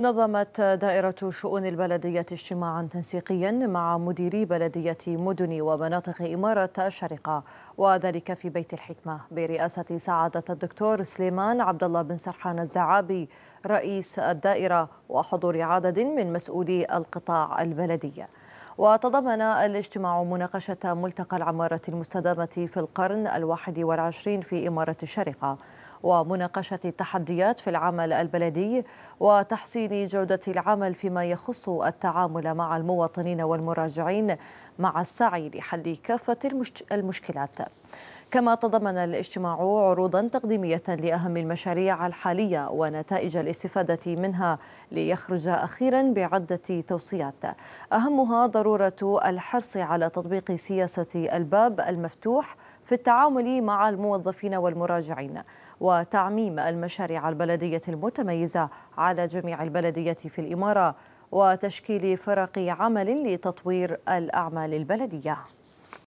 نظمت دائرة شؤون البلدية اجتماعا تنسيقيا مع مديري بلدية مدن ومناطق إمارة الشرقة وذلك في بيت الحكمة برئاسة سعادة الدكتور سليمان عبد الله بن سرحان الزعابي رئيس الدائرة وحضور عدد من مسؤولي القطاع البلدي وتضمن الاجتماع مناقشة ملتقى العمارة المستدامة في القرن الواحد والعشرين في إمارة الشرقة ومناقشة التحديات في العمل البلدي وتحسين جودة العمل فيما يخص التعامل مع المواطنين والمراجعين مع السعي لحل كافة المشكلات كما تضمن الاجتماع عروضا تقديمية لأهم المشاريع الحالية ونتائج الاستفادة منها ليخرج أخيرا بعدة توصيات أهمها ضرورة الحرص على تطبيق سياسة الباب المفتوح في التعامل مع الموظفين والمراجعين وتعميم المشاريع البلدية المتميزة على جميع البلدية في الإمارة وتشكيل فرق عمل لتطوير الأعمال البلدية